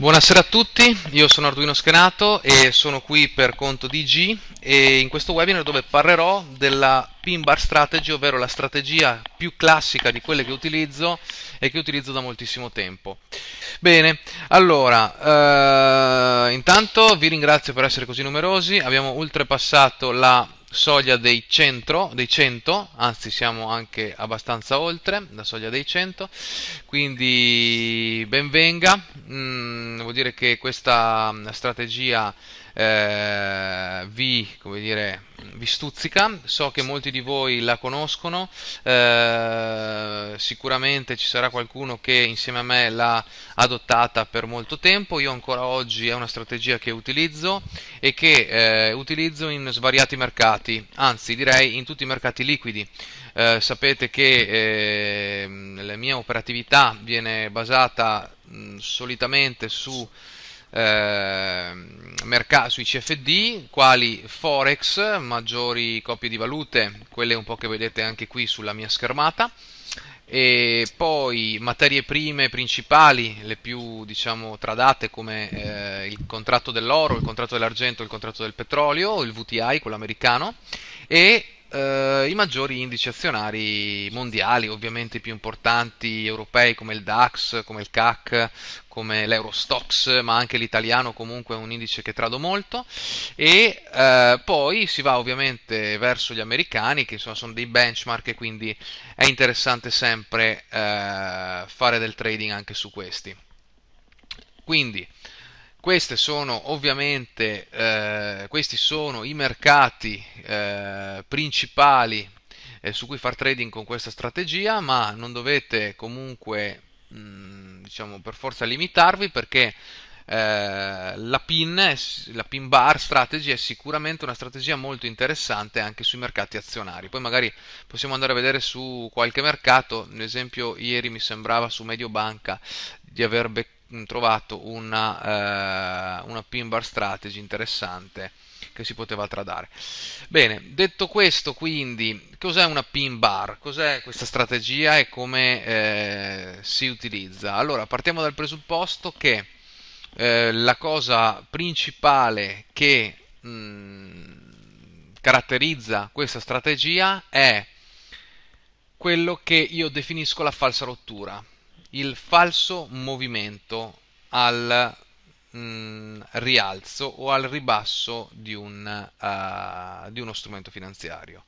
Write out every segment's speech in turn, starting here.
Buonasera a tutti, io sono Arduino Schenato e sono qui per conto di G e in questo webinar dove parlerò della pin bar strategy, ovvero la strategia più classica di quelle che utilizzo e che utilizzo da moltissimo tempo. Bene, allora, eh, intanto vi ringrazio per essere così numerosi, abbiamo oltrepassato la soglia dei, centro, dei 100, anzi siamo anche abbastanza oltre la soglia dei 100, quindi benvenga, mm, vuol dire che questa strategia eh, vi, dire, vi, stuzzica, so che molti di voi la conoscono, eh, sicuramente ci sarà qualcuno che insieme a me l'ha adottata per molto tempo, io ancora oggi è una strategia che utilizzo e che eh, utilizzo in svariati mercati, anzi direi in tutti i mercati liquidi. Eh, sapete che ehm, la mia operatività viene basata mh, solitamente su eh, sui CFD, quali Forex, maggiori coppie di valute, quelle un po' che vedete anche qui sulla mia schermata, e poi materie prime principali, le più diciamo tradate come eh, il contratto dell'oro, il contratto dell'argento, il contratto del petrolio, il VTI, quello americano, e eh, i maggiori indici azionari mondiali, ovviamente i più importanti europei come il DAX, come il CAC, come l'Eurostox, ma anche l'italiano comunque è un indice che trado molto e eh, poi si va ovviamente verso gli americani che insomma, sono dei benchmark e quindi è interessante sempre eh, fare del trading anche su questi. Quindi queste sono ovviamente, eh, questi sono i mercati eh, principali eh, su cui far trading con questa strategia, ma non dovete comunque, mh, mm, diciamo, per forza limitarvi perché eh, la PIN, la PIN bar strategy è sicuramente una strategia molto interessante anche sui mercati azionari. Poi magari possiamo andare a vedere su qualche mercato, ad esempio ieri mi sembrava su Mediobanca di aver beccato Mm, trovato una, eh, una pin bar strategy interessante che si poteva tradare. Bene, detto questo, quindi, cos'è una pin bar? Cos'è questa strategia e come eh, si utilizza? Allora, partiamo dal presupposto che eh, la cosa principale che mh, mm, caratterizza questa strategia è quello che io definisco la falsa rottura il falso movimento al mh, mm, rialzo o al ribasso di, un, uh, di uno strumento finanziario.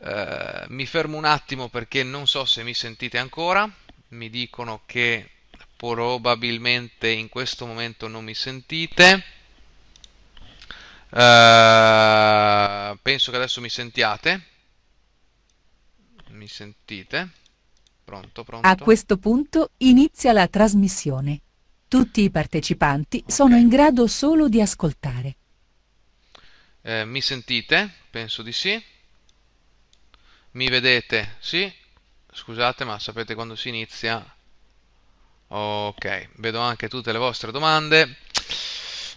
Uh, mi fermo un attimo perché non so se mi sentite ancora, mi dicono che probabilmente in questo momento non mi sentite. Uh, penso che adesso mi sentiate. Mi sentite? Pronto, pronto. A questo punto inizia la trasmissione. Tutti i partecipanti okay. sono in grado solo di ascoltare. Eh, mi sentite? Penso di sì. Mi vedete? Sì? Scusate, ma sapete quando si inizia? Ok, vedo anche tutte le vostre domande.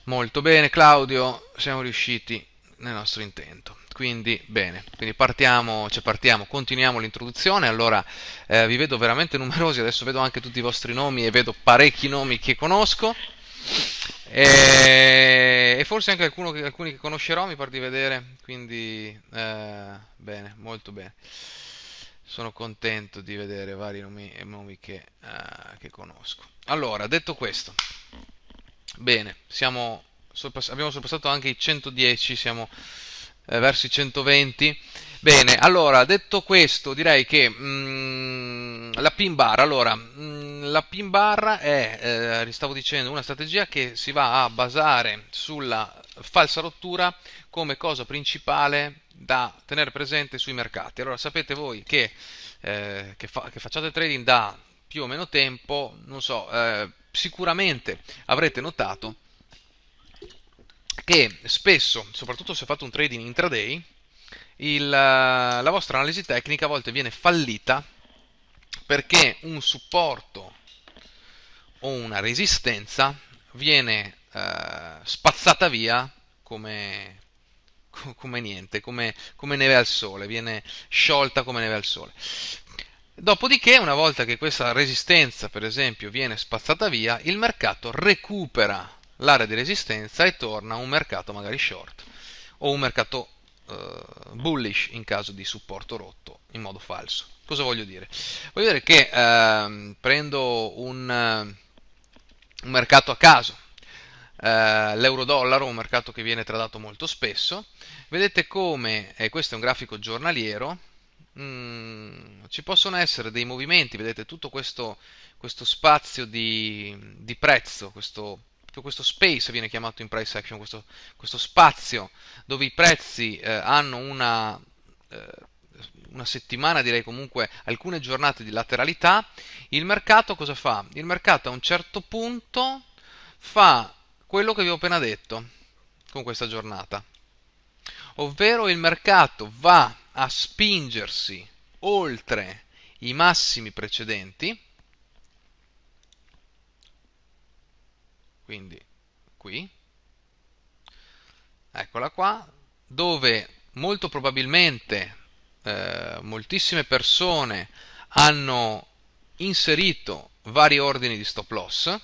Molto bene, Claudio, siamo riusciti nel nostro intento quindi bene, quindi partiamo, cioè partiamo continuiamo l'introduzione, allora eh, vi vedo veramente numerosi, adesso vedo anche tutti i vostri nomi e vedo parecchi nomi che conosco e, e forse anche qualcuno, alcuni che conoscerò mi par di vedere, quindi eh, bene, molto bene, sono contento di vedere vari nomi e nomi che, eh, che conosco. Allora, detto questo, bene, siamo, abbiamo sorpassato anche i 110, siamo eh, verso 120. Bene, allora detto questo, direi che mh, mm, la pin bar, allora, mh, mm, la pin bar è, eh, stavo dicendo, una strategia che si va a basare sulla falsa rottura come cosa principale da tenere presente sui mercati. Allora, sapete voi che, eh, che, fa, che facciate trading da più o meno tempo, non so, eh, sicuramente avrete notato che spesso, soprattutto se fate un trading intraday, il, eh, la vostra analisi tecnica a volte viene fallita perché un supporto o una resistenza viene eh, spazzata via come, come niente, come, come, neve al sole, viene sciolta come neve al sole. Dopodiché, una volta che questa resistenza, per esempio, viene spazzata via, il mercato recupera l'area di resistenza e torna un mercato magari short o un mercato eh, bullish in caso di supporto rotto in modo falso. Cosa voglio dire? Voglio dire che eh, prendo un, eh, un, mercato a caso, eh, l'euro-dollaro, un mercato che viene tradato molto spesso, vedete come, e questo è un grafico giornaliero, Mm, ci possono essere dei movimenti, vedete tutto questo, questo spazio di, di prezzo, questo tutto questo space viene chiamato in price action, questo, questo spazio dove i prezzi eh, hanno una, eh, una, settimana, direi comunque alcune giornate di lateralità, il mercato cosa fa? Il mercato a un certo punto fa quello che vi ho appena detto con questa giornata, ovvero il mercato va a spingersi oltre i massimi precedenti quindi qui, eccola qua, dove molto probabilmente eh, moltissime persone hanno inserito vari ordini di stop loss,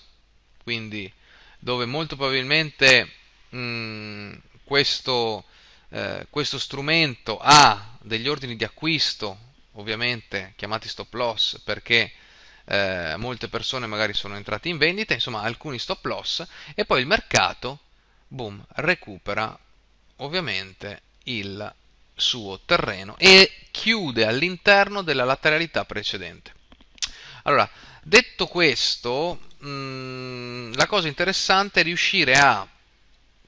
quindi dove molto probabilmente mh, mm, questo, eh, questo strumento ha degli ordini di acquisto, ovviamente chiamati stop loss, perché eh, molte persone magari sono entrate in vendita, insomma alcuni stop loss e poi il mercato, boom, recupera ovviamente il suo terreno e chiude all'interno della lateralità precedente. Allora, detto questo, mh, mm, la cosa interessante è riuscire a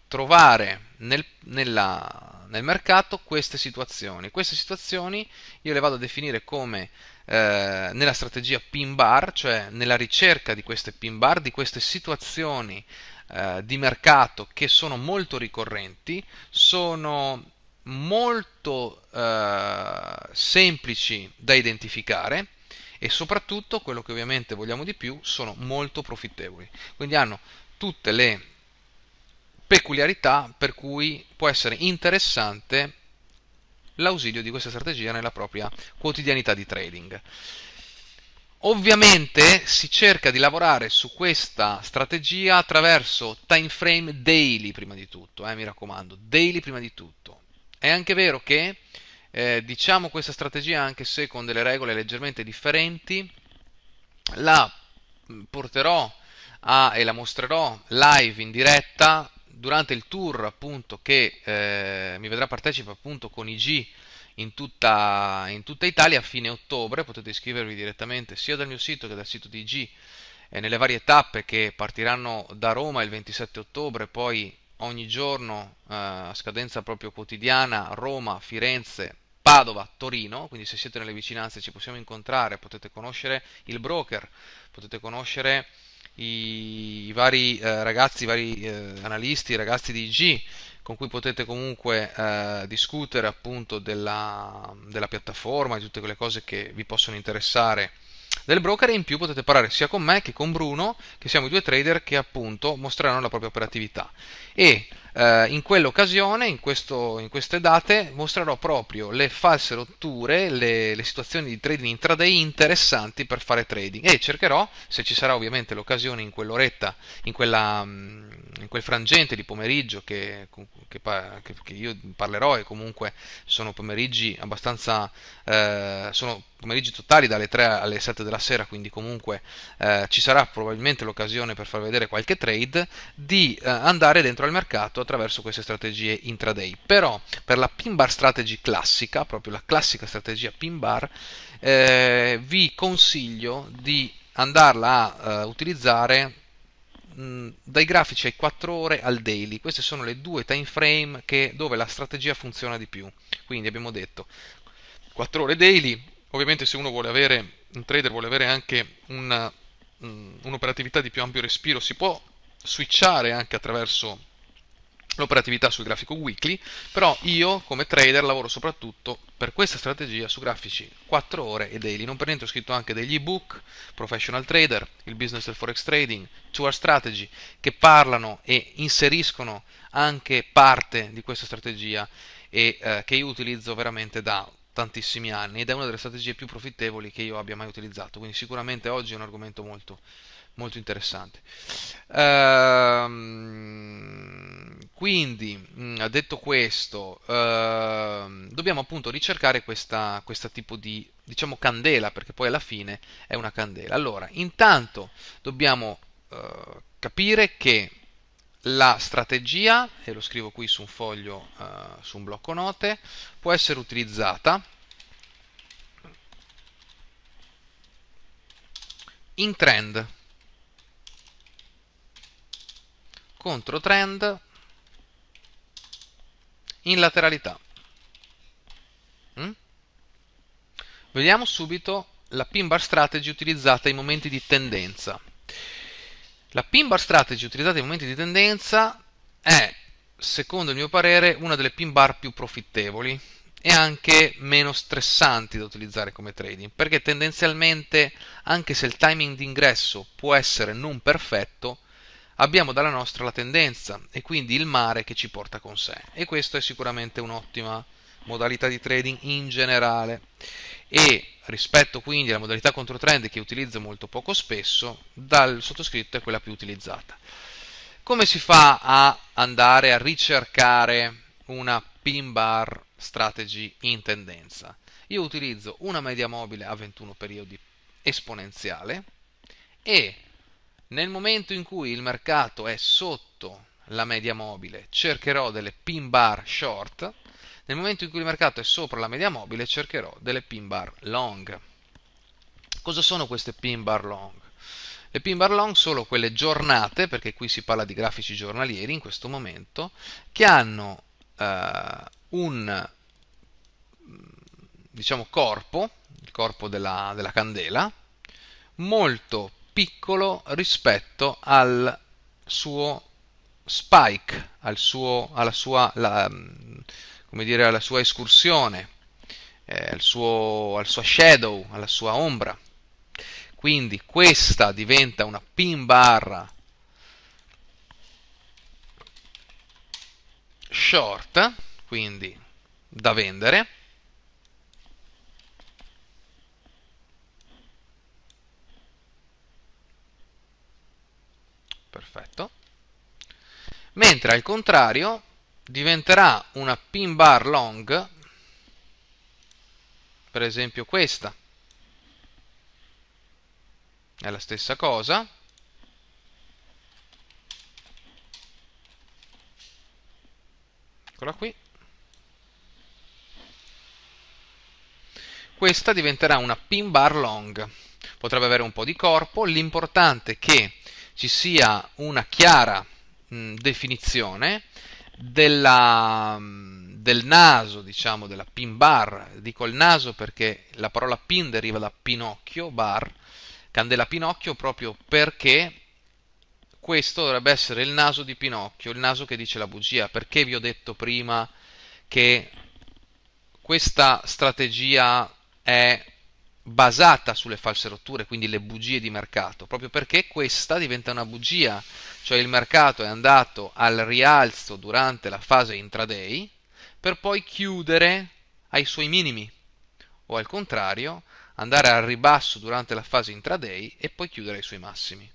trovare nel, nella, nel mercato queste situazioni. Queste situazioni io le vado a definire come eh, nella strategia pin bar, cioè nella ricerca di queste pin bar, di queste situazioni eh, di mercato che sono molto ricorrenti, sono molto eh, semplici da identificare e soprattutto quello che ovviamente vogliamo di più sono molto profittevoli quindi hanno tutte le peculiarità per cui può essere interessante l'ausilio di questa strategia nella propria quotidianità di trading. Ovviamente si cerca di lavorare su questa strategia attraverso time frame daily prima di tutto, eh, mi raccomando, daily prima di tutto. È anche vero che eh, diciamo questa strategia anche se con delle regole leggermente differenti, la porterò a, e la mostrerò live in diretta durante il tour appunto che eh, mi vedrà partecipa appunto con IG in tutta, in tutta, Italia a fine ottobre, potete iscrivervi direttamente sia dal mio sito che dal sito di IG eh, nelle varie tappe che partiranno da Roma il 27 ottobre, poi ogni giorno eh, a scadenza proprio quotidiana Roma, Firenze, Padova, Torino, quindi se siete nelle vicinanze ci possiamo incontrare, potete conoscere il broker, potete conoscere i, vari eh, ragazzi, i vari eh, analisti, i ragazzi di IG con cui potete comunque eh, discutere appunto della, della, piattaforma, di tutte quelle cose che vi possono interessare del broker e in più potete parlare sia con me che con Bruno, che siamo i due trader che appunto mostreranno la propria operatività. E eh, in quell'occasione, in, questo, in, queste date, mostrerò proprio le false rotture, le, le situazioni di trading intraday interessanti per fare trading e cercherò, se ci sarà ovviamente l'occasione in quell'oretta, in, quella, mm, in quel frangente di pomeriggio che, che, che, io parlerò e comunque sono pomeriggi abbastanza... Eh, sono pomeriggi totali dalle 3 alle 7 della sera, quindi comunque eh, ci sarà probabilmente l'occasione per far vedere qualche trade, di eh, andare dentro al mercato a attraverso queste strategie intraday. Però per la pin bar strategy classica, proprio la classica strategia pin bar, eh, vi consiglio di andarla a uh, utilizzare mm, dai grafici ai 4 ore al daily queste sono le due time frame che, dove la strategia funziona di più quindi abbiamo detto 4 ore daily ovviamente se uno vuole avere un trader vuole avere anche una, mm, un'operatività di più ampio respiro si può switchare anche attraverso l'operatività sul grafico weekly, però io come trader lavoro soprattutto per questa strategia su grafici 4 ore e daily. Non per niente ho scritto anche degli ebook, Professional Trader, il business del forex trading, Tour Strategy, che parlano e inseriscono anche parte di questa strategia e eh, che io utilizzo veramente da tantissimi anni ed è una delle strategie più profittevoli che io abbia mai utilizzato, quindi sicuramente oggi è un argomento molto molto interessante. Ehm, quindi, mm, detto questo, ehm, dobbiamo appunto ricercare questa, questa tipo di, diciamo, candela, perché poi alla fine è una candela. Allora, intanto dobbiamo eh, capire che la strategia, e lo scrivo qui su un foglio, eh, su un blocco note, può essere utilizzata in trend. contro trend in lateralità. Mm? Vediamo subito la pin bar strategy utilizzata ai momenti di tendenza. La pin bar strategy utilizzata ai momenti di tendenza è, secondo il mio parere, una delle pin bar più profittevoli e anche meno stressanti da utilizzare come trading, perché tendenzialmente, anche se il timing d'ingresso può essere non perfetto, abbiamo dalla nostra la tendenza e quindi il mare che ci porta con sé. E questo è sicuramente un'ottima modalità di trading in generale. E rispetto quindi alla modalità contro trend che utilizzo molto poco spesso, dal sottoscritto è quella più utilizzata. Come si fa a andare a ricercare una pin bar strategy in tendenza? Io utilizzo una media mobile a 21 periodi esponenziale e nel momento in cui il mercato è sotto la media mobile, cercherò delle pin bar short. Nel momento in cui il mercato è sopra la media mobile, cercherò delle pin bar long. Cosa sono queste pin bar long? Le pin bar long sono quelle giornate, perché qui si parla di grafici giornalieri in questo momento, che hanno eh, un diciamo, corpo, il corpo della, della candela, molto piccolo rispetto al suo spike, al suo, alla, sua, la, mm, dire, alla, sua, escursione, eh, al suo, al suo shadow, alla sua ombra. Quindi questa diventa una pin barra short, quindi da vendere, mentre al contrario diventerà una pin bar long, per esempio questa, è la stessa cosa, eccola qui, questa diventerà una pin bar long, potrebbe avere un po' di corpo, l'importante è che ci sia una chiara mh, mm, definizione della, mm, del naso, diciamo, della pin bar. Dico il naso perché la parola pin deriva da Pinocchio, bar, candela Pinocchio, proprio perché questo dovrebbe essere il naso di Pinocchio, il naso che dice la bugia. Perché vi ho detto prima che questa strategia è basata sulle false rotture, quindi le bugie di mercato, proprio perché questa diventa una bugia, cioè il mercato è andato al rialzo durante la fase intraday per poi chiudere ai suoi minimi o al contrario andare al ribasso durante la fase intraday e poi chiudere ai suoi massimi.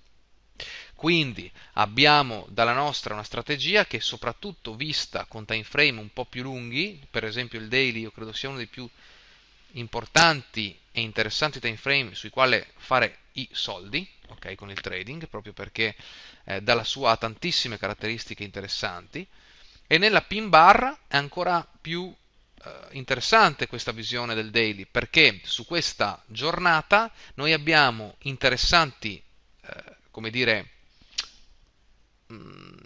Quindi abbiamo dalla nostra una strategia che soprattutto vista con time frame un po' più lunghi, per esempio il daily io credo sia uno dei più importanti e interessanti time frame sui quali fare i soldi okay, con il trading, proprio perché eh, dalla sua ha tantissime caratteristiche interessanti. E nella pin bar è ancora più eh, interessante questa visione del daily, perché su questa giornata noi abbiamo interessanti, eh, come dire, mh, mm,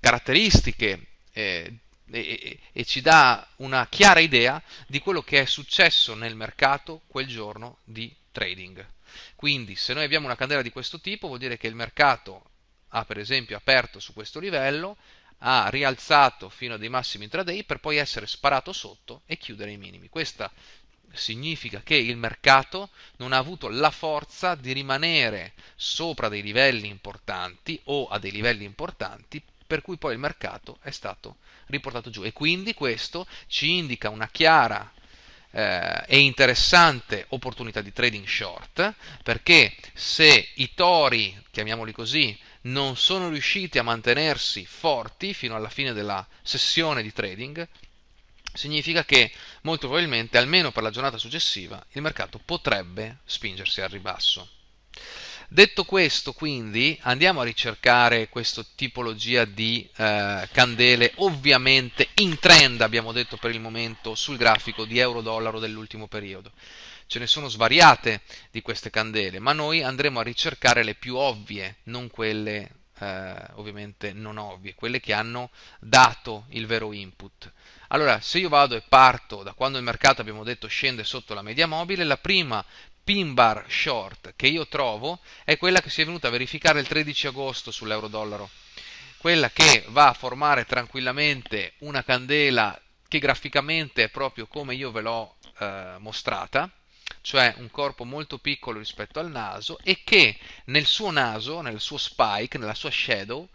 caratteristiche eh, e, e, ci dà una chiara idea di quello che è successo nel mercato quel giorno di trading. Quindi se noi abbiamo una candela di questo tipo vuol dire che il mercato ha per esempio aperto su questo livello, ha rialzato fino a dei massimi intraday per poi essere sparato sotto e chiudere i minimi. Questa significa che il mercato non ha avuto la forza di rimanere sopra dei livelli importanti o a dei livelli importanti per cui poi il mercato è stato riportato giù. E quindi questo ci indica una chiara eh, e interessante opportunità di trading short, perché se i tori, chiamiamoli così, non sono riusciti a mantenersi forti fino alla fine della sessione di trading, significa che molto probabilmente, almeno per la giornata successiva, il mercato potrebbe spingersi al ribasso. Detto questo, quindi, andiamo a ricercare questa tipologia di eh, candele, ovviamente in trend, abbiamo detto per il momento, sul grafico di euro-dollaro dell'ultimo periodo. Ce ne sono svariate di queste candele, ma noi andremo a ricercare le più ovvie, non quelle eh, ovviamente non ovvie, quelle che hanno dato il vero input. Allora, se io vado e parto da quando il mercato, abbiamo detto, scende sotto la media mobile, la prima pin bar short che io trovo è quella che si è venuta a verificare il 13 agosto sull'euro-dollaro, quella che va a formare tranquillamente una candela che graficamente è proprio come io ve l'ho eh, mostrata, cioè un corpo molto piccolo rispetto al naso e che nel suo naso, nel suo spike, nella sua shadow,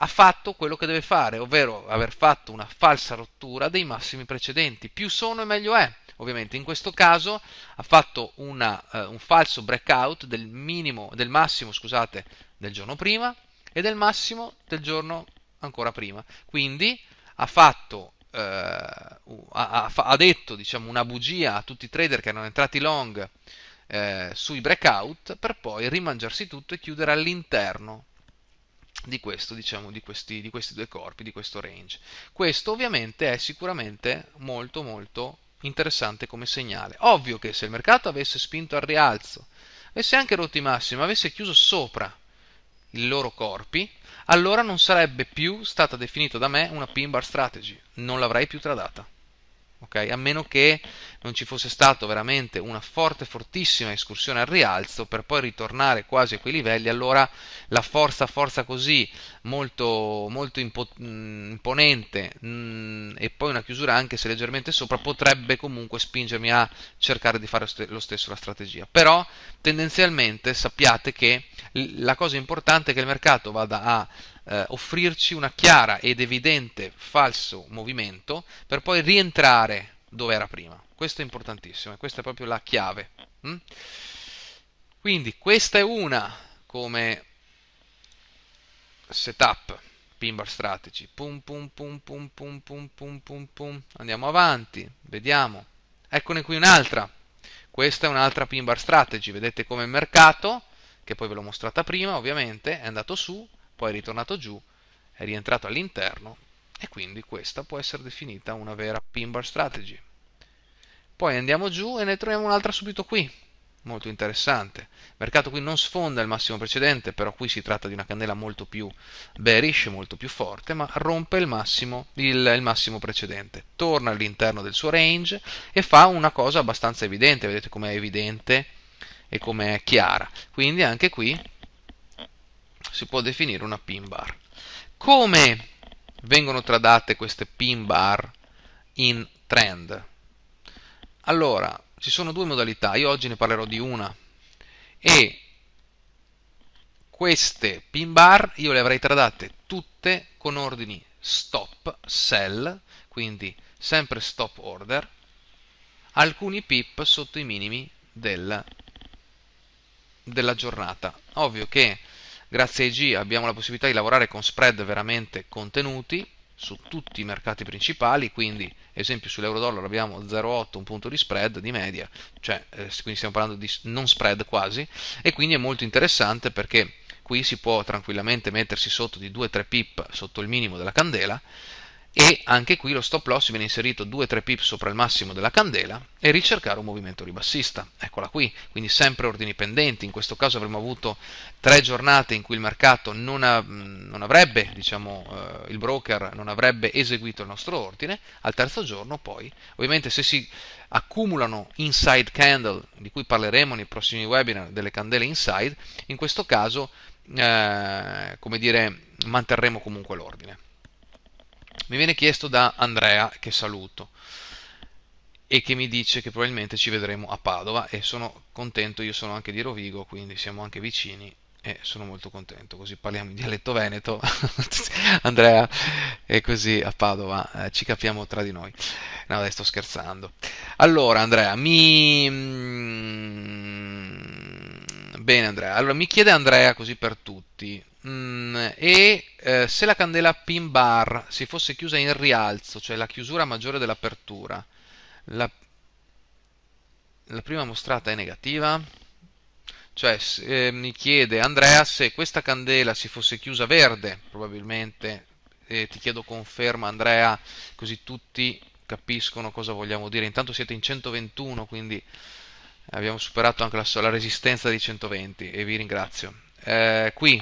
ha fatto quello che deve fare, ovvero aver fatto una falsa rottura dei massimi precedenti. Più sono e meglio è ovviamente in questo caso ha fatto una, eh, un falso breakout del, minimo, del massimo scusate, del giorno prima e del massimo del giorno ancora prima quindi ha fatto eh, ha, ha, detto diciamo, una bugia a tutti i trader che erano entrati long eh, sui breakout per poi rimangiarsi tutto e chiudere all'interno di, questo, diciamo, di, questi, di questi due corpi, di questo range. Questo ovviamente è sicuramente molto molto interessante come segnale. Ovvio che se il mercato avesse spinto al rialzo, avesse anche rotto rotti massima, avesse chiuso sopra i loro corpi, allora non sarebbe più stata definita da me una pin bar strategy, non l'avrei più tradata okay? a meno che non ci fosse stata veramente una forte, fortissima escursione al rialzo per poi ritornare quasi a quei livelli, allora la forza, forza così molto, molto impo- mm, imponente mh, mm, e poi una chiusura anche se leggermente sopra potrebbe comunque spingermi a cercare di fare lo stesso la strategia. Però tendenzialmente sappiate che l- la cosa importante è che il mercato vada a eh, offrirci una chiara ed evidente falso movimento per poi rientrare dove era prima. Questo è importantissimo e questa è proprio la chiave. Hm? Quindi questa è una come setup pin bar strategy. Pum pum pum pum pum pum pum pum pum. Andiamo avanti, vediamo. Eccone qui un'altra. Questa è un'altra pin bar strategy. Vedete come il mercato, che poi ve l'ho mostrata prima, ovviamente, è andato su poi è ritornato giù, è rientrato all'interno e quindi questa può essere definita una vera pin bar strategy. Poi andiamo giù e ne troviamo un'altra subito qui, molto interessante. Il mercato qui non sfonda il massimo precedente, però qui si tratta di una candela molto più bearish, molto più forte, ma rompe il massimo, il, il massimo precedente. Torna all'interno del suo range e fa una cosa abbastanza evidente, vedete com'è evidente e com'è chiara. Quindi anche qui si può definire una pin bar. Come vengono tradate queste pin bar in trend? Allora, ci sono due modalità, io oggi ne parlerò di una e queste pin bar io le avrei tradate tutte con ordini stop sell, quindi sempre stop order, alcuni pip sotto i minimi del, della giornata. Ovvio che Grazie a IG abbiamo la possibilità di lavorare con spread veramente contenuti su tutti i mercati principali, quindi ad esempio sull'euro-dollaro abbiamo 0,8 un punto di spread di media, cioè eh, quindi stiamo parlando di non spread quasi, e quindi è molto interessante perché qui si può tranquillamente mettersi sotto di 2-3 pip sotto il minimo della candela e anche qui lo stop loss viene inserito 2-3 pips sopra il massimo della candela e ricercare un movimento ribassista. Eccola qui, quindi sempre ordini pendenti, in questo caso avremmo avuto tre giornate in cui il mercato non, ha, non avrebbe, diciamo, eh, il broker non avrebbe eseguito il nostro ordine, al terzo giorno poi, ovviamente se si accumulano inside candle, di cui parleremo nei prossimi webinar delle candele inside, in questo caso, eh, come dire, manterremo comunque l'ordine. Mi viene chiesto da Andrea, che saluto, e che mi dice che probabilmente ci vedremo a Padova e sono contento, io sono anche di Rovigo, quindi siamo anche vicini e sono molto contento, così parliamo in dialetto veneto, Andrea, e così a Padova eh, ci capiamo tra di noi. No, adesso sto scherzando. Allora, Andrea, mi mm, Bene Andrea, allora mi chiede Andrea così per tutti, mm, e eh, se la candela pin bar si fosse chiusa in rialzo, cioè la chiusura maggiore dell'apertura, la, la, prima mostrata è negativa? Cioè eh, mi chiede Andrea se questa candela si fosse chiusa verde, probabilmente, eh, ti chiedo conferma Andrea, così tutti capiscono cosa vogliamo dire, intanto siete in 121, quindi abbiamo superato anche la, la resistenza di 120 e vi ringrazio. Eh, qui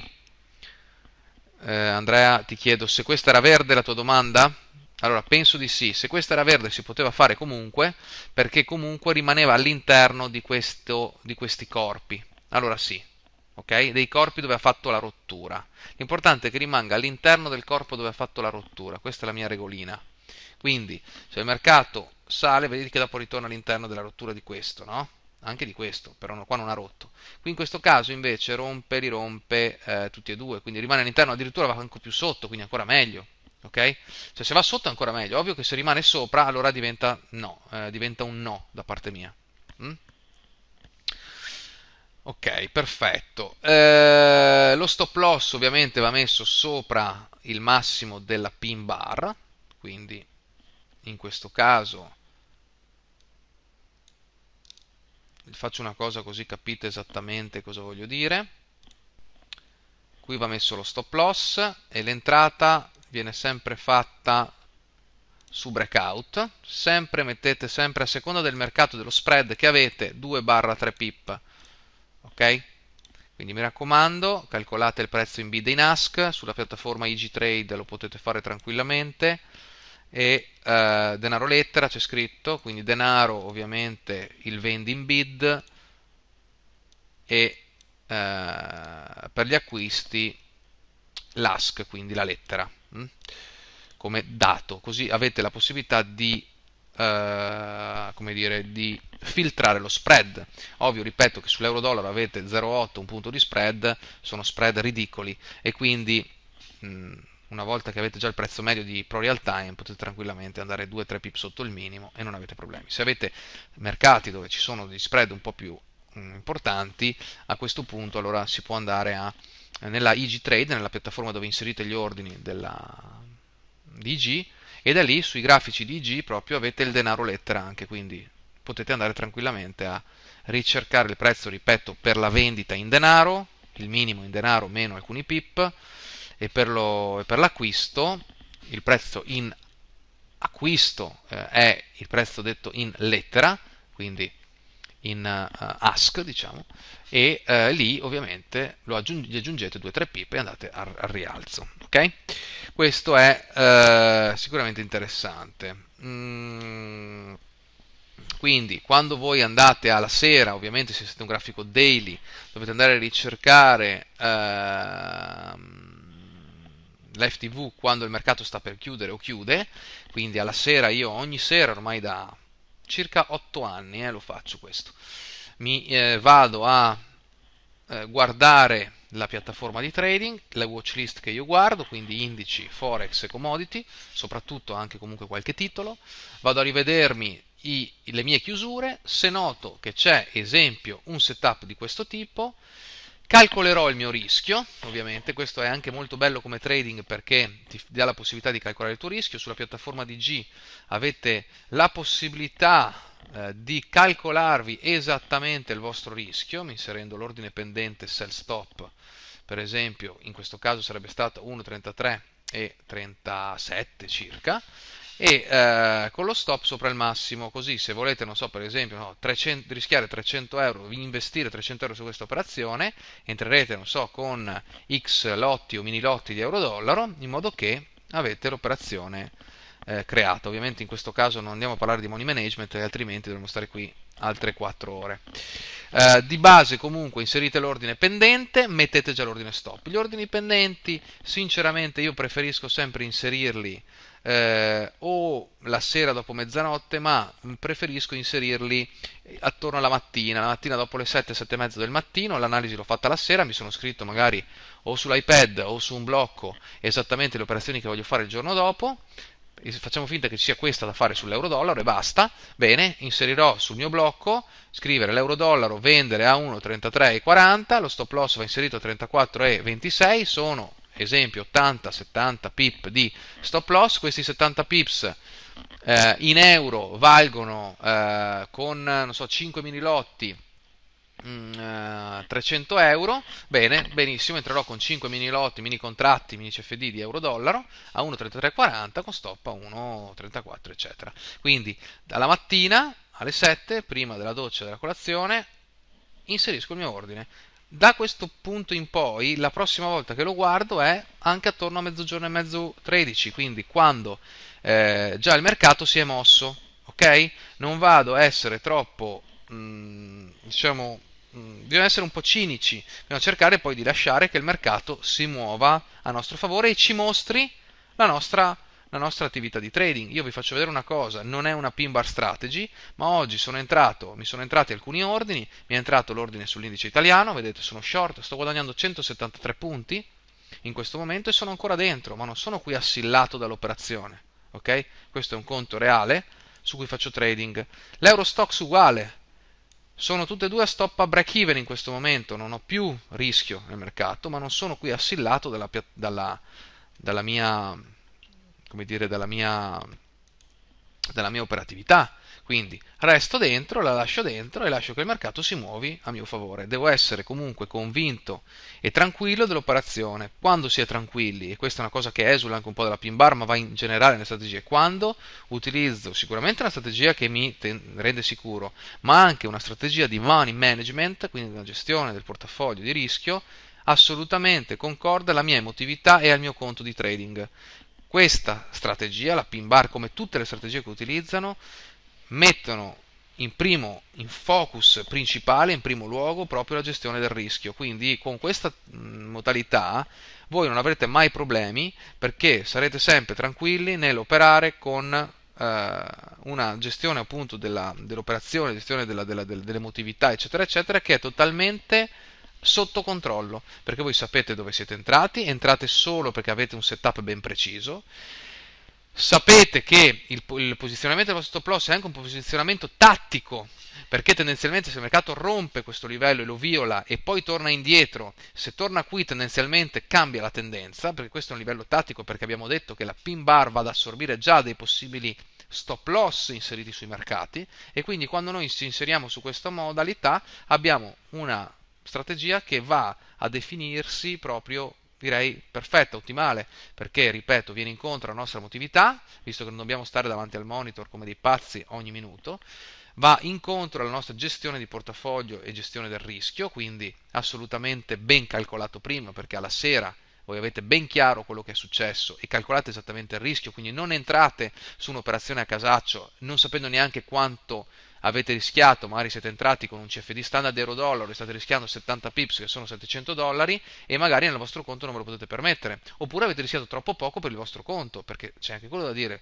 eh, Andrea ti chiedo se questa era verde la tua domanda? Allora, penso di sì. Se questa era verde si poteva fare comunque, perché comunque rimaneva all'interno di, di, questi corpi. Allora sì, ok? Dei corpi dove ha fatto la rottura. L'importante è che rimanga all'interno del corpo dove ha fatto la rottura. Questa è la mia regolina. Quindi, se il mercato sale, vedete che dopo ritorna all'interno della rottura di questo, no? anche di questo, però no, qua non ha rotto. Qui in questo caso invece rompe, rirompe eh, tutti e due, quindi rimane all'interno, addirittura va anche più sotto, quindi ancora meglio. Okay? Cioè se va sotto è ancora meglio, ovvio che se rimane sopra allora diventa no, eh, diventa un no da parte mia. Mm? Ok, perfetto. Eh, lo stop loss ovviamente va messo sopra il massimo della pin bar, quindi in questo caso faccio una cosa così capite esattamente cosa voglio dire qui va messo lo stop loss e l'entrata viene sempre fatta su breakout sempre mettete sempre a seconda del mercato dello spread che avete 2 barra 3 pip ok quindi mi raccomando calcolate il prezzo in bid in ask sulla piattaforma IG Trade lo potete fare tranquillamente e eh, denaro lettera c'è scritto, quindi denaro ovviamente il vending bid e eh, per gli acquisti l'ask, quindi la lettera, mh? Mm, come dato, così avete la possibilità di, eh, come dire, di filtrare lo spread. Ovvio, ripeto che sull'euro dollaro avete 0,8 un punto di spread, sono spread ridicoli e quindi... Mh, mm, una volta che avete già il prezzo medio di Pro Real Time potete tranquillamente andare 2-3 pip sotto il minimo e non avete problemi. Se avete mercati dove ci sono degli spread un po' più mh, mm, importanti, a questo punto allora si può andare a, nella IG Trade, nella piattaforma dove inserite gli ordini della, di IG e da lì sui grafici di IG proprio avete il denaro lettera anche, quindi potete andare tranquillamente a ricercare il prezzo, ripeto, per la vendita in denaro, il minimo in denaro meno alcuni pip e per, l'acquisto il prezzo in acquisto eh, è il prezzo detto in lettera, quindi in uh, ask diciamo, e uh, lì ovviamente lo aggiung gli aggiungete 2-3 pip e andate al, al rialzo. Okay? Questo è uh, sicuramente interessante. Mm, quindi quando voi andate alla sera, ovviamente se siete un grafico daily, dovete andare a ricercare ehm, live tv quando il mercato sta per chiudere o chiude, quindi alla sera io ogni sera ormai da circa 8 anni eh, lo faccio questo, mi eh, vado a eh, guardare la piattaforma di trading, la watchlist che io guardo, quindi indici, forex e commodity, soprattutto anche comunque qualche titolo, vado a rivedermi i, le mie chiusure, se noto che c'è esempio un setup di questo tipo, Calcolerò il mio rischio, ovviamente, questo è anche molto bello come trading perché ti dà la possibilità di calcolare il tuo rischio, sulla piattaforma DG avete la possibilità eh, di calcolarvi esattamente il vostro rischio, inserendo l'ordine pendente sell stop, per esempio in questo caso sarebbe stato 1,33 e 37 circa, e eh, con lo stop sopra il massimo, così se volete, non so, per esempio, no, 300, rischiare 300 euro, investire 300 euro su questa operazione, entrerete, non so, con X lotti o mini lotti di euro-dollaro, in modo che avete l'operazione eh, creata. Ovviamente in questo caso non andiamo a parlare di money management, altrimenti dovremmo stare qui altre 4 ore. Eh, di base comunque inserite l'ordine pendente, mettete già l'ordine stop. Gli ordini pendenti, sinceramente io preferisco sempre inserirli eh, o la sera dopo mezzanotte, ma preferisco inserirli attorno alla mattina, la mattina dopo le 7, 7 e mezza del mattino, l'analisi l'ho fatta la sera, mi sono scritto magari o sull'iPad o su un blocco esattamente le operazioni che voglio fare il giorno dopo, facciamo finta che ci sia questa da fare sull'euro-dollaro e basta, bene, inserirò sul mio blocco, scrivere l'euro-dollaro, vendere a 1,33,40, lo stop loss va inserito a 34,26, sono esempio 80-70 pip di stop loss, questi 70 pips eh, in euro valgono eh, con so, 5 minilotti mh, mm, eh, 300 euro, bene, benissimo, entrerò con 5 mini lotti, mini contratti, mini CFD di euro-dollaro a 1,3340 con stop a 1,34 eccetera. Quindi dalla mattina alle 7, prima della doccia della colazione, inserisco il mio ordine da questo punto in poi la prossima volta che lo guardo è anche attorno a mezzogiorno e mezzo 13 quindi quando eh, già il mercato si è mosso ok non vado a essere troppo mh, mm, diciamo mm, dobbiamo essere un po' cinici dobbiamo cercare poi di lasciare che il mercato si muova a nostro favore e ci mostri la nostra la nostra attività di trading. Io vi faccio vedere una cosa, non è una pin bar strategy, ma oggi sono entrato, mi sono entrati alcuni ordini, mi è entrato l'ordine sull'indice italiano, vedete sono short, sto guadagnando 173 punti in questo momento e sono ancora dentro, ma non sono qui assillato dall'operazione, ok? Questo è un conto reale su cui faccio trading. L'euro stocks uguale, sono tutte e due a stop a break even in questo momento, non ho più rischio nel mercato, ma non sono qui assillato dalla, dalla, dalla mia come dire, dalla mia, dalla mia operatività. Quindi resto dentro, la lascio dentro e lascio che il mercato si muovi a mio favore. Devo essere comunque convinto e tranquillo dell'operazione. Quando si è tranquilli, e questa è una cosa che esula anche un po' dalla pin bar, ma va in generale nelle strategie, quando utilizzo sicuramente una strategia che mi rende sicuro, ma anche una strategia di money management, quindi una gestione del portafoglio di rischio, assolutamente concorda alla mia emotività e al mio conto di trading questa strategia, la pin bar come tutte le strategie che utilizzano, mettono in primo in focus principale, in primo luogo, proprio la gestione del rischio. Quindi con questa modalità voi non avrete mai problemi perché sarete sempre tranquilli nell'operare con eh, una gestione appunto della, dell'operazione, gestione della, della, dell'emotività, eccetera, eccetera, che è totalmente sotto controllo, perché voi sapete dove siete entrati, entrate solo perché avete un setup ben preciso, sapete che il, il posizionamento del vostro stop loss è anche un posizionamento tattico, perché tendenzialmente se il mercato rompe questo livello e lo viola e poi torna indietro, se torna qui tendenzialmente cambia la tendenza, perché questo è un livello tattico perché abbiamo detto che la pin bar va ad assorbire già dei possibili stop loss inseriti sui mercati e quindi quando noi ci inseriamo su questa modalità abbiamo una strategia che va a definirsi proprio direi perfetta, ottimale, perché ripeto, viene incontro alla nostra emotività, visto che non dobbiamo stare davanti al monitor come dei pazzi ogni minuto, va incontro alla nostra gestione di portafoglio e gestione del rischio, quindi assolutamente ben calcolato prima, perché alla sera voi avete ben chiaro quello che è successo e calcolate esattamente il rischio, quindi non entrate su un'operazione a casaccio non sapendo neanche quanto avete rischiato, magari siete entrati con un CFD standard euro-dollaro e state rischiando 70 pips che sono 700 dollari e magari nel vostro conto non ve lo potete permettere, oppure avete rischiato troppo poco per il vostro conto, perché c'è anche quello da dire.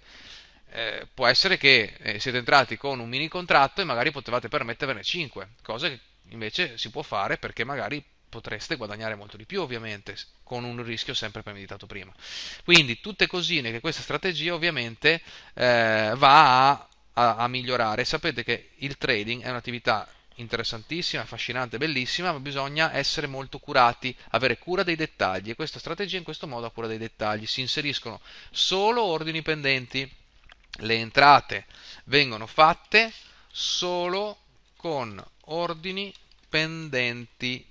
Eh, può essere che eh, siete entrati con un mini contratto e magari potevate permettervene 5, cosa che invece si può fare perché magari potreste guadagnare molto di più ovviamente, con un rischio sempre premeditato prima. Quindi tutte cosine che questa strategia ovviamente eh, va a a, a migliorare. Sapete che il trading è un'attività interessantissima, affascinante, bellissima, ma bisogna essere molto curati, avere cura dei dettagli e questa strategia in questo modo ha cura dei dettagli, si inseriscono solo ordini pendenti, le entrate vengono fatte solo con ordini pendenti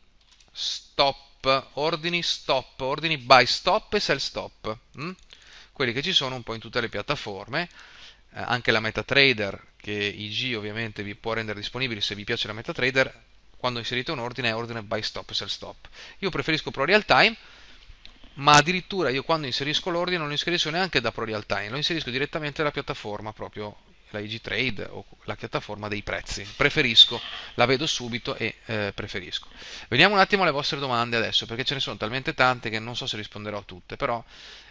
stop, ordini stop, ordini buy stop e sell stop, mm? quelli che ci sono un po' in tutte le piattaforme eh, anche la MetaTrader che IG ovviamente vi può rendere disponibile se vi piace la MetaTrader quando inserite un ordine è ordine by stop sell stop io preferisco Pro Real Time ma addirittura io quando inserisco l'ordine non lo inserisco neanche da Pro Real Time lo inserisco direttamente dalla piattaforma proprio la IG Trade o la piattaforma dei prezzi. Preferisco, la vedo subito e eh, preferisco. Veniamo un attimo alle vostre domande adesso, perché ce ne sono talmente tante che non so se risponderò a tutte, però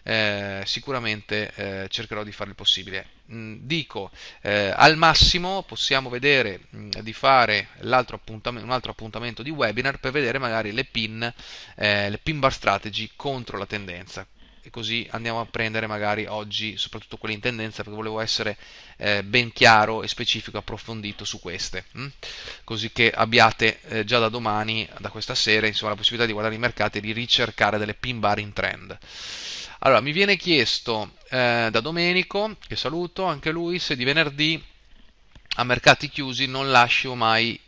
eh, sicuramente eh, cercherò di fare il possibile. Mm, dico, eh, al massimo possiamo vedere mh, mm, di fare altro un altro appuntamento di webinar per vedere magari le pin, eh, le pin bar strategy contro la tendenza e così andiamo a prendere magari oggi soprattutto quelle in tendenza perché volevo essere eh, ben chiaro e specifico approfondito su queste hm? così che abbiate eh, già da domani da questa sera insomma la possibilità di guardare i mercati e di ricercare delle pin bar in trend allora mi viene chiesto eh, da Domenico che saluto anche lui se di venerdì a mercati chiusi non lascio mai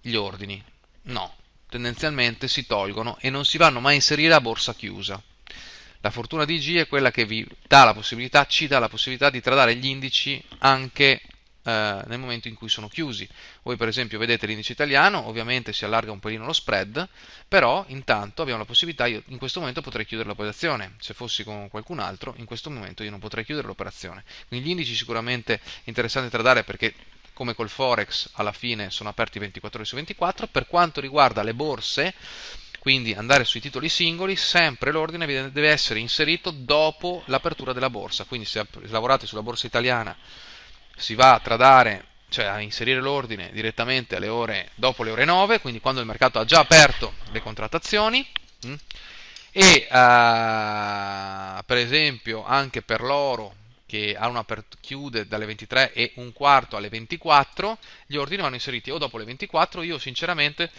gli ordini no tendenzialmente si tolgono e non si vanno mai a inserire a borsa chiusa la fortuna di G è quella che vi dà la possibilità, ci dà la possibilità di tradare gli indici anche eh, nel momento in cui sono chiusi. Voi per esempio vedete l'indice italiano, ovviamente si allarga un pelino lo spread, però intanto abbiamo la possibilità, io in questo momento potrei chiudere l'operazione, se fossi con qualcun altro in questo momento io non potrei chiudere l'operazione. Quindi gli indici sicuramente interessanti da tradare perché come col Forex alla fine sono aperti 24 ore su 24, per quanto riguarda le borse quindi andare sui titoli singoli, sempre l'ordine deve essere inserito dopo l'apertura della borsa. Quindi se lavorate sulla borsa italiana si va a tradare, cioè a inserire l'ordine direttamente alle ore, dopo le ore 9, quindi quando il mercato ha già aperto le contrattazioni. Mm, e uh, per esempio anche per l'oro che chiude dalle 23 e un quarto alle 24, gli ordini vanno inseriti o dopo le 24. Io sinceramente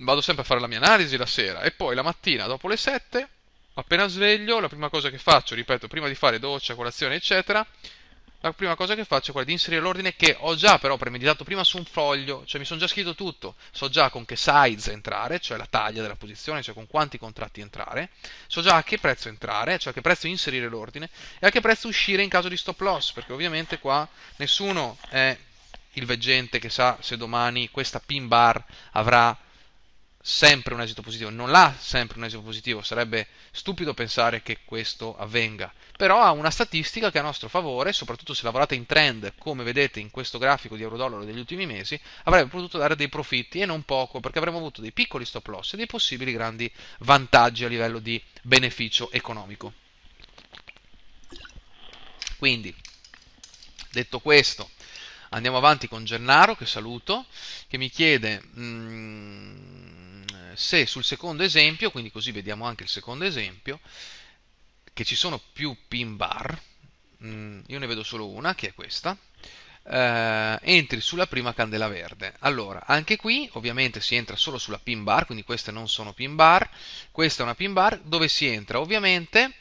vado sempre a fare la mia analisi la sera e poi la mattina dopo le 7, appena sveglio, la prima cosa che faccio, ripeto, prima di fare doccia, colazione, eccetera, la prima cosa che faccio è quella di inserire l'ordine che ho già però premeditato prima su un foglio, cioè mi sono già scritto tutto, so già con che size entrare, cioè la taglia della posizione, cioè con quanti contratti entrare, so già a che prezzo entrare, cioè a che prezzo inserire l'ordine e a che prezzo uscire in caso di stop loss, perché ovviamente qua nessuno è il veggente che sa se domani questa pin bar avrà sempre un esito positivo, non ha sempre un esito positivo, sarebbe stupido pensare che questo avvenga, però ha una statistica che è a nostro favore, soprattutto se lavorate in trend, come vedete in questo grafico di euro-dollaro degli ultimi mesi, avrebbe potuto dare dei profitti e non poco, perché avremmo avuto dei piccoli stop loss e dei possibili grandi vantaggi a livello di beneficio economico. Quindi, detto questo, andiamo avanti con Gennaro, che saluto, che mi chiede... Mm, se sul secondo esempio, quindi così vediamo anche il secondo esempio, che ci sono più pin bar, mh, mm, io ne vedo solo una, che è questa, eh, entri sulla prima candela verde. Allora, anche qui ovviamente si entra solo sulla pin bar, quindi queste non sono pin bar, questa è una pin bar, dove si entra? Ovviamente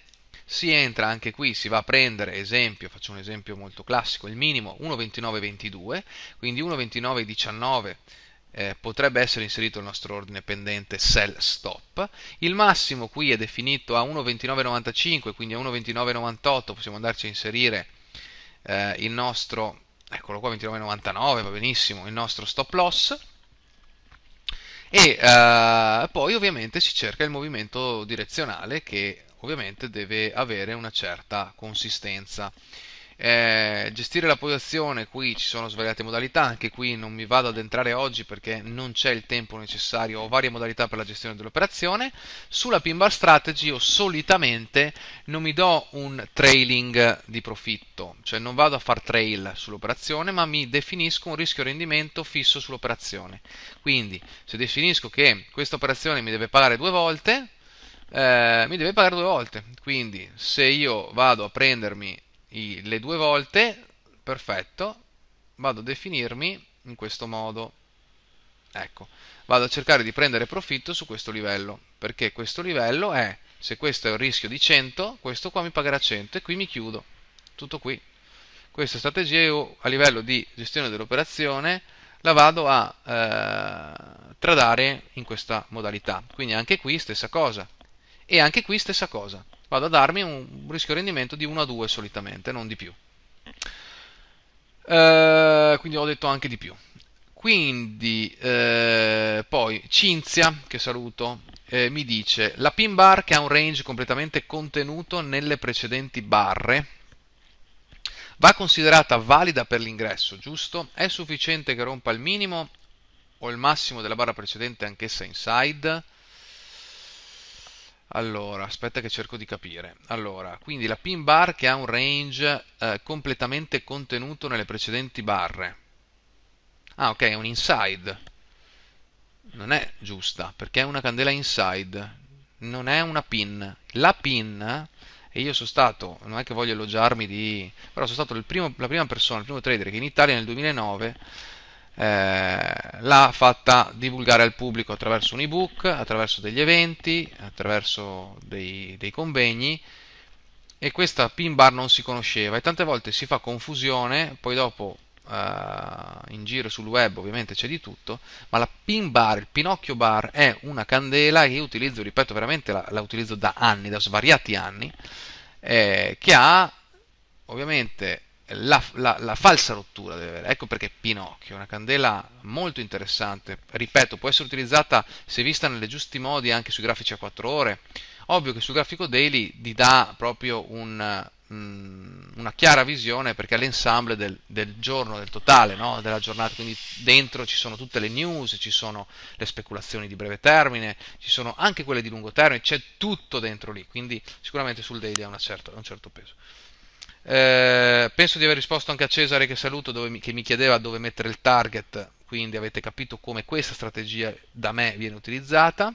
si entra anche qui, si va a prendere, esempio, faccio un esempio molto classico, il minimo 1,29,22, quindi 1,29,19 eh, potrebbe essere inserito il nostro ordine pendente sell stop. Il massimo qui è definito a 1,2995, quindi a 1,2998 possiamo andarci a inserire eh, il nostro, eccolo qua, 29,99 va benissimo, il nostro stop loss. E eh, poi ovviamente si cerca il movimento direzionale che ovviamente deve avere una certa consistenza. Eh, gestire la posizione, qui ci sono svariate modalità, anche qui non mi vado ad entrare oggi perché non c'è il tempo necessario, ho varie modalità per la gestione dell'operazione. Sulla pin bar strategy io solitamente non mi do un trailing di profitto, cioè non vado a far trail sull'operazione, ma mi definisco un rischio rendimento fisso sull'operazione. Quindi se definisco che questa operazione mi deve pagare due volte, eh, mi deve pagare due volte. Quindi se io vado a prendermi i, le due volte, perfetto, vado a definirmi in questo modo. Ecco, vado a cercare di prendere profitto su questo livello, perché questo livello è, se questo è un rischio di 100, questo qua mi pagherà 100 e qui mi chiudo, tutto qui. Questa strategia a livello di gestione dell'operazione la vado a eh, tradare in questa modalità, quindi anche qui stessa cosa, e anche qui stessa cosa vado a darmi un rischio rendimento di 1 a 2 solitamente, non di più. Eh, quindi ho detto anche di più. Quindi eh, poi Cinzia, che saluto, eh, mi dice la pin bar che ha un range completamente contenuto nelle precedenti barre va considerata valida per l'ingresso, giusto? È sufficiente che rompa il minimo o il massimo della barra precedente anch'essa inside? Allora, aspetta che cerco di capire. Allora, quindi la pin bar che ha un range eh, completamente contenuto nelle precedenti barre. Ah, ok, è un inside. Non è giusta, perché è una candela inside, non è una pin. La pin, e io sono stato, non è che voglio elogiarmi di... però sono stato primo, la prima persona, il primo trader che in Italia nel 2009 eh, l'ha fatta divulgare al pubblico attraverso un ebook, attraverso degli eventi, attraverso dei, dei convegni e questa pin bar non si conosceva e tante volte si fa confusione, poi dopo Uh, in giro sul web ovviamente c'è di tutto, ma la pin bar, il pinocchio bar è una candela che io utilizzo, ripeto veramente la, la utilizzo da anni, da svariati anni, eh, che ha ovviamente la, la, la, falsa rottura deve avere. Ecco perché Pinocchio è una candela molto interessante. Ripeto, può essere utilizzata se vista nelle giusti modi anche sui grafici a 4 ore. Ovvio che sul grafico daily ti dà proprio un, mh, mm, una chiara visione perché è l'ensemble del, del giorno, del totale, no? della giornata. Quindi dentro ci sono tutte le news, ci sono le speculazioni di breve termine, ci sono anche quelle di lungo termine, c'è tutto dentro lì. Quindi sicuramente sul daily ha un certo peso. Eh, penso di aver risposto anche a Cesare che saluto, mi, che mi chiedeva dove mettere il target, quindi avete capito come questa strategia da me viene utilizzata.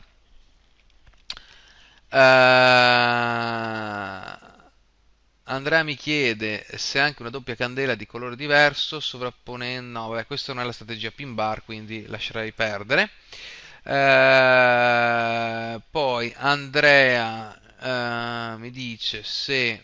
Eh, Andrea mi chiede se anche una doppia candela di colore diverso sovrapponendo... No, vabbè, questa non è la strategia pin bar, quindi lascerei perdere. Eh, poi Andrea eh, mi dice se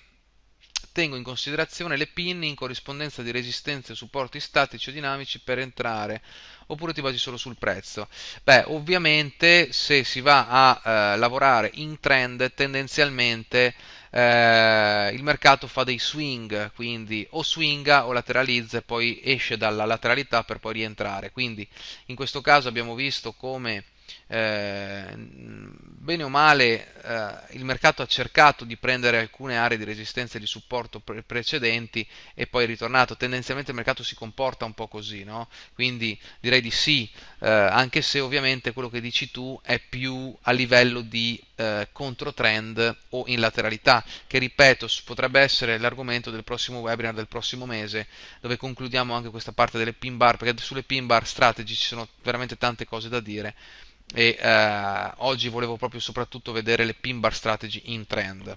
tengo in considerazione le pin in corrispondenza di resistenze, supporti statici o dinamici per entrare, oppure ti basi solo sul prezzo? Beh, ovviamente se si va a eh, lavorare in trend tendenzialmente eh, il mercato fa dei swing, quindi o swinga o lateralizza e poi esce dalla lateralità per poi rientrare. Quindi in questo caso abbiamo visto come eh, bene o male eh, il mercato ha cercato di prendere alcune aree di resistenza e di supporto pre- precedenti e poi è ritornato. Tendenzialmente il mercato si comporta un po' così, no? quindi direi di sì, eh, anche se ovviamente quello che dici tu è più a livello di eh, controtrend o in lateralità, che ripeto potrebbe essere l'argomento del prossimo webinar del prossimo mese, dove concludiamo anche questa parte delle pin bar, perché sulle pin bar strategy ci sono veramente tante cose da dire e eh, oggi volevo proprio soprattutto vedere le pin bar strategy in trend.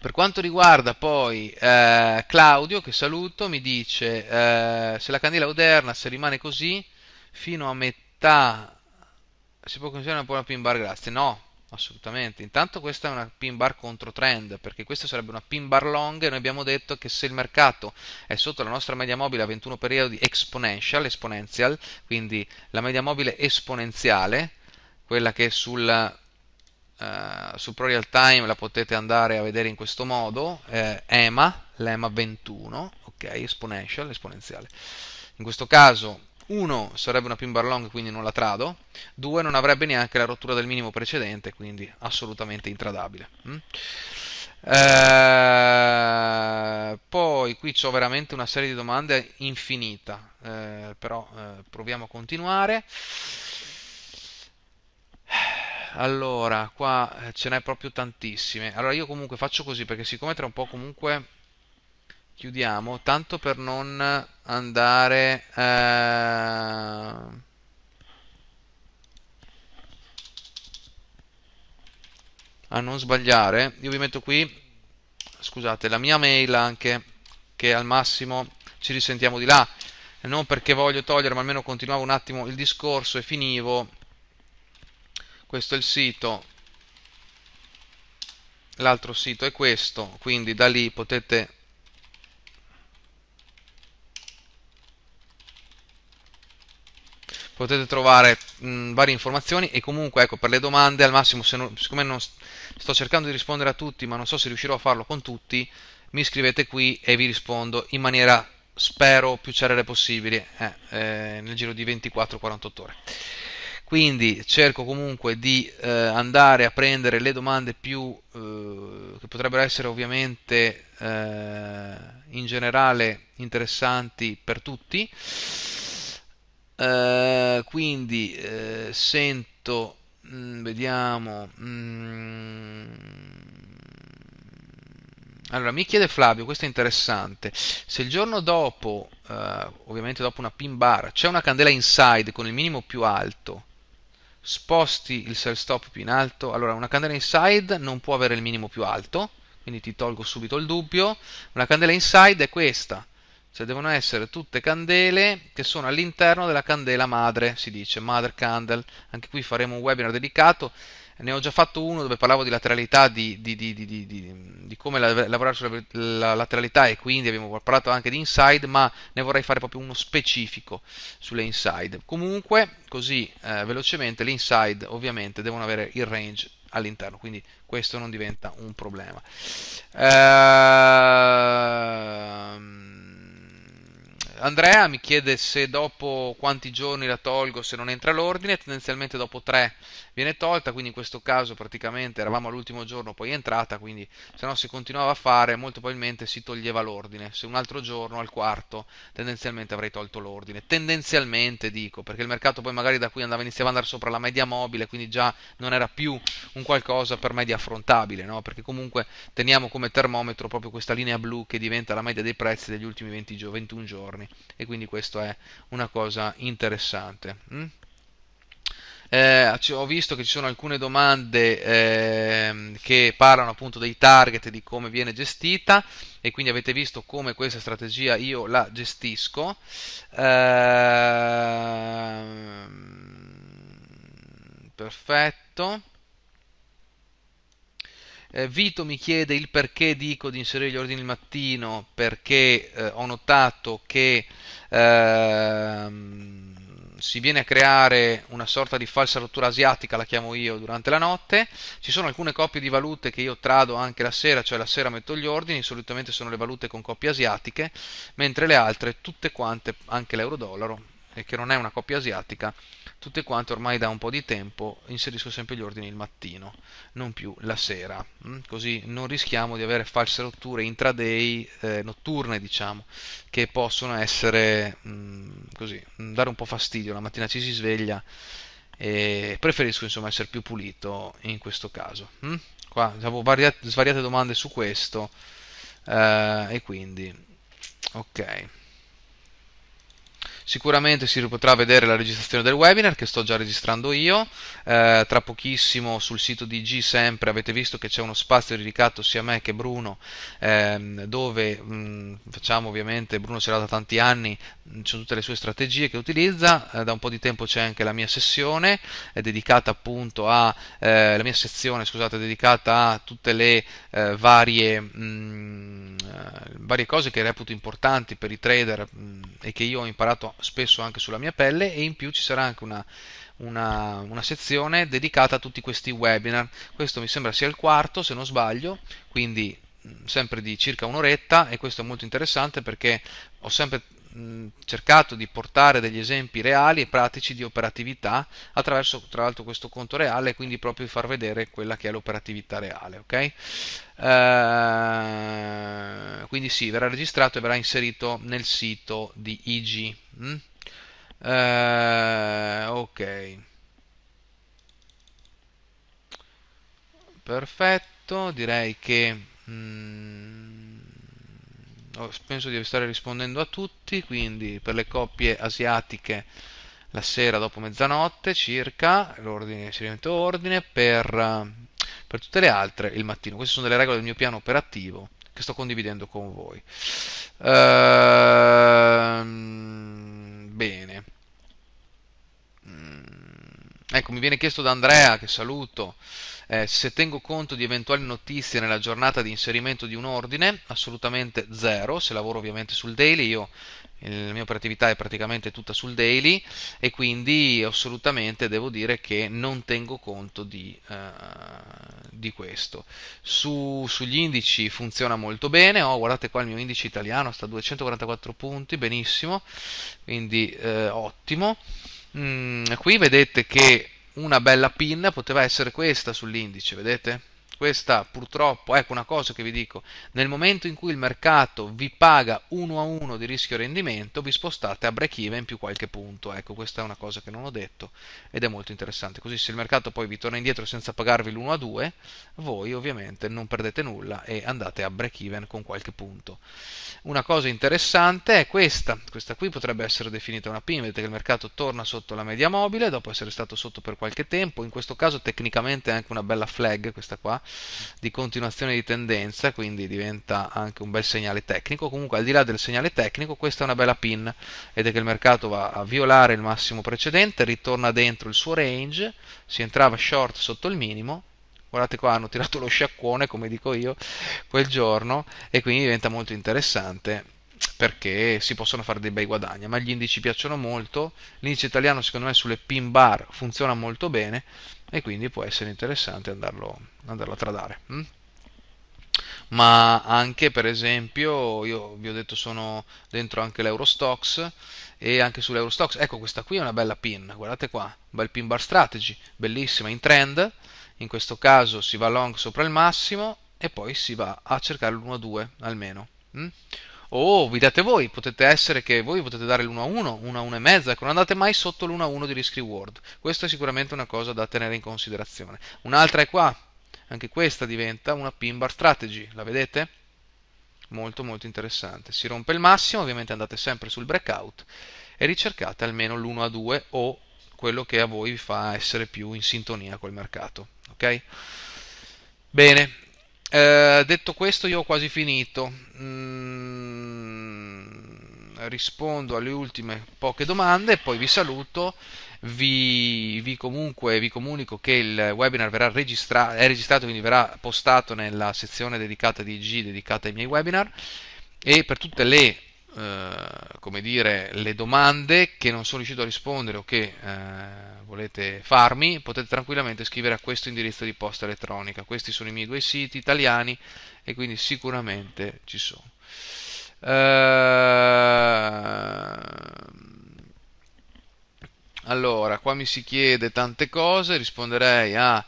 Per quanto riguarda poi eh, Claudio, che saluto, mi dice eh, se la candela moderna se rimane così fino a metà si può considerare un po' una pin bar grazie. No, assolutamente. Intanto questa è una pin bar contro trend, perché questa sarebbe una pin bar long e noi abbiamo detto che se il mercato è sotto la nostra media mobile a 21 periodi exponential, exponential quindi la media mobile esponenziale, quella che sul, uh, sul Pro Real Time la potete andare a vedere in questo modo, eh, EMA, l'EMA 21, ok, exponential, esponenziale. In questo caso 1 sarebbe una pin bar long, quindi non la trado. 2 non avrebbe neanche la rottura del minimo precedente, quindi assolutamente intradabile. Mm? Eh, poi qui ho veramente una serie di domande infinita, eh, però eh, proviamo a continuare. Allora, qua eh, ce n'è proprio tantissime. Allora io comunque faccio così perché siccome tra un po' comunque chiudiamo tanto per non andare eh... a non sbagliare io vi metto qui scusate la mia mail anche che al massimo ci risentiamo di là non perché voglio togliere ma almeno continuavo un attimo il discorso e finivo questo è il sito l'altro sito è questo quindi da lì potete potete trovare mh, varie informazioni e comunque ecco, per le domande al massimo, se non, siccome non sto cercando di rispondere a tutti, ma non so se riuscirò a farlo con tutti, mi scrivete qui e vi rispondo in maniera spero più celere possibile eh, eh, nel giro di 24-48 ore. Quindi cerco comunque di eh, andare a prendere le domande più eh, che potrebbero essere ovviamente eh, in generale interessanti per tutti eh, quindi uh, sento, mh, mm, vediamo. Mh, mm. allora, mi chiede Flavio, questo è interessante, se il giorno dopo, uh, ovviamente dopo una pin bar, c'è una candela inside con il minimo più alto, sposti il sell stop più in alto, allora una candela inside non può avere il minimo più alto, quindi ti tolgo subito il dubbio, una candela inside è questa, cioè devono essere tutte candele che sono all'interno della candela madre, si dice mother candle. Anche qui faremo un webinar dedicato. Ne ho già fatto uno dove parlavo di lateralità, di, di, di, di come la, lavorare sulla la lateralità e quindi abbiamo parlato anche di inside, ma ne vorrei fare proprio uno specifico sulle inside. Comunque, così eh, velocemente, le inside ovviamente devono avere il range all'interno, quindi questo non diventa un problema. Ehm Andrea mi chiede se dopo quanti giorni la tolgo se non entra l'ordine, tendenzialmente dopo tre viene tolta, quindi in questo caso praticamente eravamo all'ultimo giorno poi è entrata, quindi se no si continuava a fare molto probabilmente si toglieva l'ordine, se un altro giorno al quarto tendenzialmente avrei tolto l'ordine, tendenzialmente dico, perché il mercato poi magari da qui andava, iniziava ad andare sopra la media mobile, quindi già non era più un qualcosa per media affrontabile, no? perché comunque teniamo come termometro proprio questa linea blu che diventa la media dei prezzi degli ultimi 20 gio- 21 giorni e quindi questa è una cosa interessante. Mm? Eh, ho visto che ci sono alcune domande eh, che parlano appunto dei target di come viene gestita e quindi avete visto come questa strategia io la gestisco. Eh, perfetto. Eh, Vito mi chiede il perché dico di inserire gli ordini il mattino, perché eh, ho notato che ehm, si viene a creare una sorta di falsa rottura asiatica, la chiamo io, durante la notte. Ci sono alcune coppie di valute che io trado anche la sera, cioè la sera metto gli ordini, solitamente sono le valute con coppie asiatiche, mentre le altre, tutte quante, anche l'euro-dollaro, e che non è una coppia asiatica, tutte quante ormai da un po' di tempo inserisco sempre gli ordini il mattino, non più la sera, mm? così non rischiamo di avere false rotture intraday eh, notturne, diciamo, che possono essere mh, mm, così, mm, dare un po' fastidio, la mattina ci si sveglia e preferisco insomma essere più pulito in questo caso. Mh? Qua avevo svariate domande su questo eh, e quindi ok. Sicuramente si potrà vedere la registrazione del webinar che sto già registrando io, eh, tra pochissimo sul sito di G sempre avete visto che c'è uno spazio dedicato sia a me che Bruno, ehm, dove mh, mm, facciamo ovviamente, Bruno ce l'ha da tanti anni, mm, ci sono tutte le sue strategie che utilizza, eh, da un po' di tempo c'è anche la mia sessione, è dedicata appunto a, eh, la mia sezione scusate, dedicata a tutte le eh, varie, mh, mm, eh, varie cose che reputo importanti per i trader mh, e che io ho imparato spesso anche sulla mia pelle e in più ci sarà anche una, una, una, sezione dedicata a tutti questi webinar. Questo mi sembra sia il quarto, se non sbaglio, quindi sempre di circa un'oretta e questo è molto interessante perché ho sempre Mm, cercato di portare degli esempi reali e pratici di operatività attraverso tra l'altro questo conto reale, quindi proprio far vedere quella che è l'operatività reale, ok? Uh, quindi sì, verrà registrato e verrà inserito nel sito di IG. Mm? Uh, ok. Perfetto, direi che... Mm, penso di stare rispondendo a tutti, quindi per le coppie asiatiche la sera dopo mezzanotte circa, l'ordine, seguente ordine, per, per tutte le altre il mattino. Queste sono delle regole del mio piano operativo che sto condividendo con voi. Ehm, bene. Mm. Ecco, mi viene chiesto da Andrea, che saluto, eh, se tengo conto di eventuali notizie nella giornata di inserimento di un ordine, assolutamente zero, se lavoro ovviamente sul daily, io, la mia operatività è praticamente tutta sul daily e quindi assolutamente devo dire che non tengo conto di, eh, di questo. Su, sugli indici funziona molto bene, oh, guardate qua il mio indice italiano sta a 244 punti, benissimo, quindi eh, ottimo. Mm, qui vedete che una bella pin poteva essere questa sull'indice, vedete? Questa purtroppo, ecco una cosa che vi dico, nel momento in cui il mercato vi paga 1 a 1 di rischio rendimento, vi spostate a break even più qualche punto. Ecco, questa è una cosa che non ho detto ed è molto interessante. Così se il mercato poi vi torna indietro senza pagarvi l'1 a 2, voi ovviamente non perdete nulla e andate a break even con qualche punto. Una cosa interessante è questa, questa qui potrebbe essere definita una PIN, vedete che il mercato torna sotto la media mobile dopo essere stato sotto per qualche tempo, in questo caso tecnicamente è anche una bella flag questa qua, di continuazione di tendenza, quindi diventa anche un bel segnale tecnico. Comunque al di là del segnale tecnico questa è una bella pin, vedete che il mercato va a violare il massimo precedente, ritorna dentro il suo range, si entrava short sotto il minimo, guardate qua hanno tirato lo sciacquone come dico io quel giorno e quindi diventa molto interessante perché si possono fare dei bei guadagni. Ma gli indici piacciono molto. L'indice italiano, secondo me, sulle pin bar funziona molto bene e quindi può essere interessante andarlo, andarlo a tradare. Hm? ma anche per esempio io vi ho detto sono dentro anche l'Eurostox e anche sull'Eurostox ecco questa qui è una bella pin guardate qua bel pin bar strategy bellissima in trend in questo caso si va long sopra il massimo e poi si va a cercare l'1-2 almeno mm? o oh, vi date voi, potete essere che voi potete dare l'1 a 1, 1 a 1 e mezza, ecco, non andate mai sotto l'1 a 1 di risk reward. Questa è sicuramente una cosa da tenere in considerazione. Un'altra è qua, anche questa diventa una pin bar strategy, la vedete? Molto molto interessante. Si rompe il massimo, ovviamente andate sempre sul breakout e ricercate almeno l'1 a 2 o quello che a voi vi fa essere più in sintonia col mercato, ok? Bene, eh, detto questo io ho quasi finito. Mm rispondo alle ultime poche domande, poi vi saluto, vi, vi, comunque, vi comunico che il webinar verrà registra- è registrato, quindi verrà postato nella sezione dedicata di IG, dedicata ai miei webinar, e per tutte le, eh, dire, le domande che non sono riuscito a rispondere o che eh, volete farmi, potete tranquillamente scrivere a questo indirizzo di posta elettronica. Questi sono i miei due siti italiani e quindi sicuramente ci sono. Eh, allora, qua mi si chiede tante cose, risponderei a...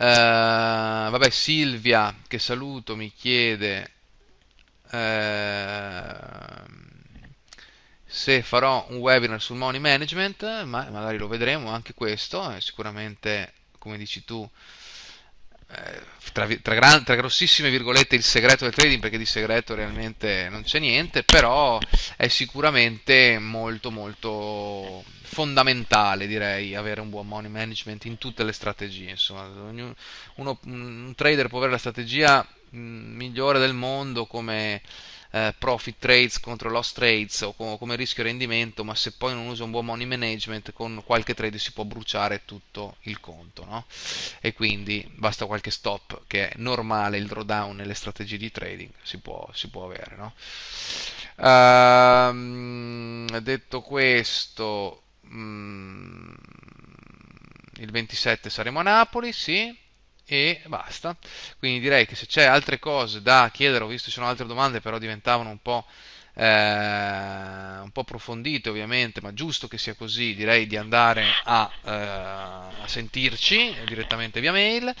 Uh, vabbè, Silvia, che saluto, mi chiede uh, se farò un webinar sul money management, ma magari lo vedremo anche questo, è sicuramente, come dici tu, eh, tra, tra, tra, grossissime virgolette il segreto del trading perché di segreto realmente non c'è niente però è sicuramente molto molto fondamentale direi avere un buon money management in tutte le strategie insomma ognuno, uno, un trader può avere la strategia mm, migliore del mondo come eh, profit trades contro loss trades o co come rischio rendimento, ma se poi non uso un buon money management con qualche trade si può bruciare tutto il conto, no? E quindi basta qualche stop che è normale il drawdown nelle strategie di trading, si può, si può avere, no? Uh, detto questo, mh, mm, il 27 saremo a Napoli, sì e basta. Quindi direi che se c'è altre cose da chiedere, ho visto ci sono altre domande, però diventavano un po', eh, un po approfondite ovviamente, ma giusto che sia così, direi di andare a, eh, a sentirci direttamente via mail.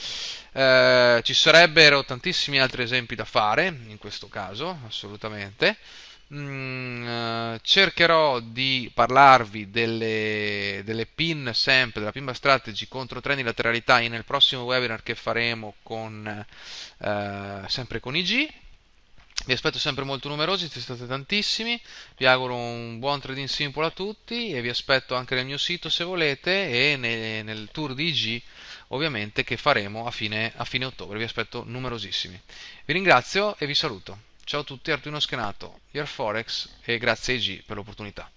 Eh, ci sarebbero tantissimi altri esempi da fare, in questo caso, assolutamente. Mm, eh, cercherò di parlarvi delle, delle pin sempre della pin strategy contro trend di lateralità nel prossimo webinar che faremo con, eh, sempre con IG vi aspetto sempre molto numerosi, ci state tantissimi, vi auguro un buon trading simple a tutti e vi aspetto anche nel mio sito se volete e nel, nel tour di IG ovviamente che faremo a fine, a fine ottobre, vi aspetto numerosissimi. Vi ringrazio e vi saluto. Ciao a tutti, Arduino Schenato, Your Forex e grazie IG per l'opportunità.